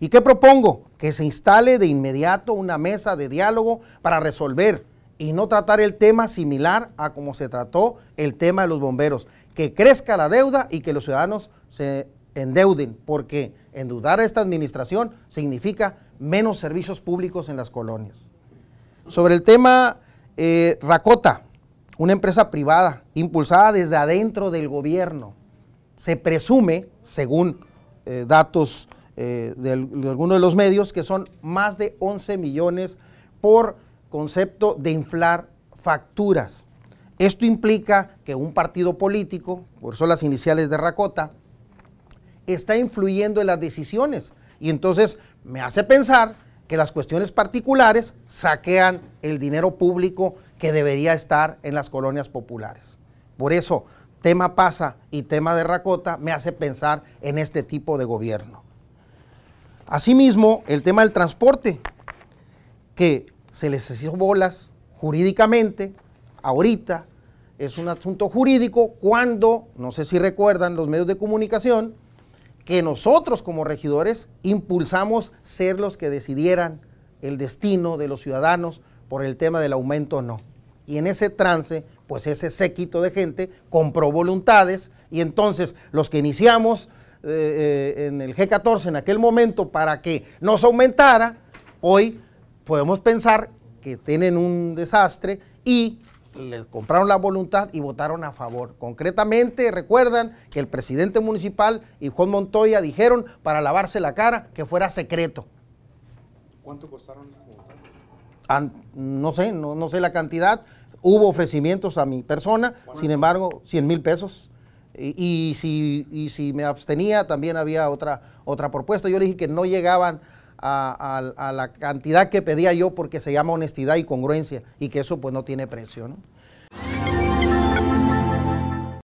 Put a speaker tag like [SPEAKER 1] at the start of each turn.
[SPEAKER 1] ¿Y qué propongo? Que se instale de inmediato una mesa de diálogo para resolver y no tratar el tema similar a como se trató el tema de los bomberos. Que crezca la deuda y que los ciudadanos se endeuden, porque endeudar a esta administración significa menos servicios públicos en las colonias. Sobre el tema eh, Racota, una empresa privada impulsada desde adentro del gobierno, se presume, según eh, datos eh, de, de algunos de los medios, que son más de 11 millones por concepto de inflar facturas. Esto implica que un partido político, por eso las iniciales de Racota, está influyendo en las decisiones. Y entonces me hace pensar que las cuestiones particulares saquean el dinero público que debería estar en las colonias populares. Por eso, tema pasa y tema de Racota me hace pensar en este tipo de gobierno. Asimismo, el tema del transporte, que se les hizo bolas jurídicamente, ahorita es un asunto jurídico cuando, no sé si recuerdan los medios de comunicación, que nosotros como regidores impulsamos ser los que decidieran el destino de los ciudadanos por el tema del aumento o no. Y en ese trance, pues ese séquito de gente compró voluntades y entonces los que iniciamos eh, en el G14 en aquel momento para que no se aumentara, hoy podemos pensar que tienen un desastre y le compraron la voluntad y votaron a favor. Concretamente, recuerdan que el presidente municipal y Juan Montoya dijeron para lavarse la cara que fuera secreto. ¿Cuánto costaron las ah, no sé, no, no, sé la cantidad. Hubo ofrecimientos a mi persona, sin embargo, 100 mil pesos. Y, si, me abstenía, también había otra, otra propuesta. Yo le dije que no llegaban a, la cantidad que pedía yo porque se llama honestidad y congruencia y que eso pues no tiene precio.